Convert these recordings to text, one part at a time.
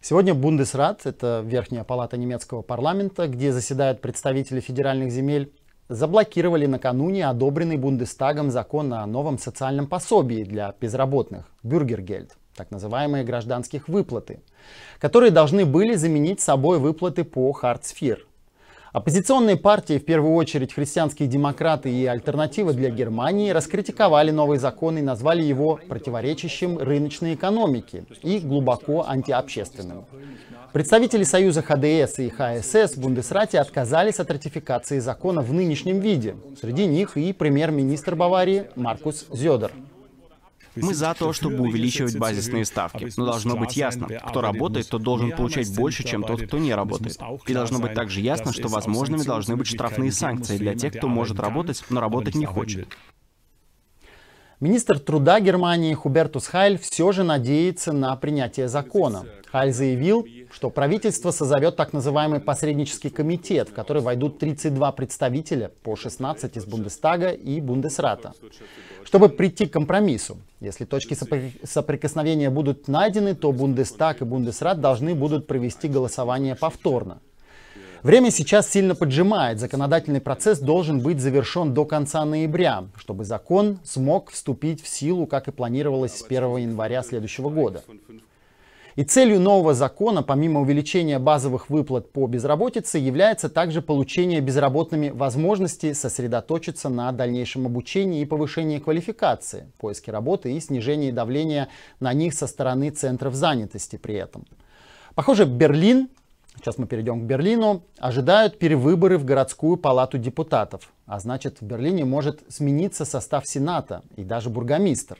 Сегодня Бундесрат, это верхняя палата немецкого парламента, где заседают представители федеральных земель, заблокировали накануне одобренный Бундестагом закон о новом социальном пособии для безработных – бюргергельд, так называемые гражданских выплаты, которые должны были заменить собой выплаты по Хартсфир Оппозиционные партии, в первую очередь христианские демократы и альтернатива для Германии, раскритиковали новый закон и назвали его противоречащим рыночной экономике и глубоко антиобщественным. Представители Союза ХДС и ХСС в Бундесрате отказались от ратификации закона в нынешнем виде. Среди них и премьер-министр Баварии Маркус Зедер. Мы за то, чтобы увеличивать базисные ставки. Но должно быть ясно, кто работает, тот должен получать больше, чем тот, кто не работает. И должно быть также ясно, что возможными должны быть штрафные санкции для тех, кто может работать, но работать не хочет. Министр труда Германии Хубертус Хайль все же надеется на принятие закона. Хайль заявил, что правительство созовет так называемый посреднический комитет, в который войдут 32 представителя, по 16 из Бундестага и Бундесрата, чтобы прийти к компромиссу. Если точки соприкосновения будут найдены, то Бундестаг и Бундесрат должны будут провести голосование повторно. Время сейчас сильно поджимает. Законодательный процесс должен быть завершен до конца ноября, чтобы закон смог вступить в силу, как и планировалось, с 1 января следующего года. И целью нового закона, помимо увеличения базовых выплат по безработице, является также получение безработными возможности сосредоточиться на дальнейшем обучении и повышении квалификации, поиске работы и снижении давления на них со стороны центров занятости при этом. Похоже, Берлин, сейчас мы перейдем к Берлину, ожидают перевыборы в городскую палату депутатов. А значит, в Берлине может смениться состав Сената и даже бургомистр.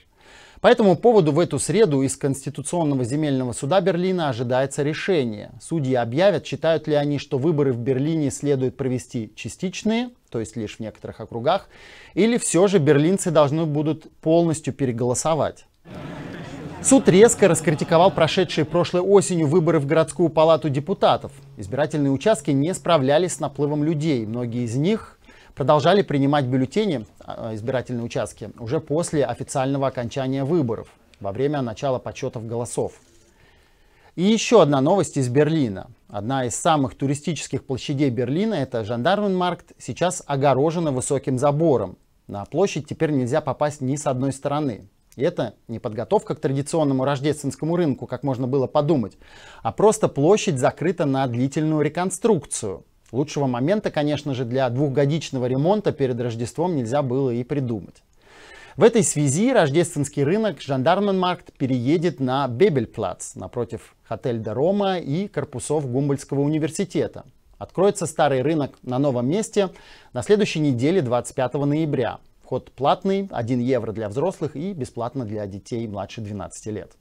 По этому поводу в эту среду из Конституционного земельного суда Берлина ожидается решение. Судьи объявят, считают ли они, что выборы в Берлине следует провести частичные, то есть лишь в некоторых округах, или все же берлинцы должны будут полностью переголосовать. Суд резко раскритиковал прошедшие прошлой осенью выборы в городскую палату депутатов. Избирательные участки не справлялись с наплывом людей. Многие из них продолжали принимать бюллетени а, избирательные участки уже после официального окончания выборов, во время начала подсчетов голосов. И еще одна новость из Берлина. Одна из самых туристических площадей Берлина, это Жандарменмаркт, сейчас огорожена высоким забором. На площадь теперь нельзя попасть ни с одной стороны. И это не подготовка к традиционному рождественскому рынку, как можно было подумать, а просто площадь закрыта на длительную реконструкцию. Лучшего момента, конечно же, для двухгодичного ремонта перед Рождеством нельзя было и придумать. В этой связи рождественский рынок Жандарменмаркт переедет на Бебельплац напротив отель де Рома и корпусов Гумбольдского университета. Откроется старый рынок на новом месте на следующей неделе 25 ноября. Вход платный, 1 евро для взрослых и бесплатно для детей младше 12 лет.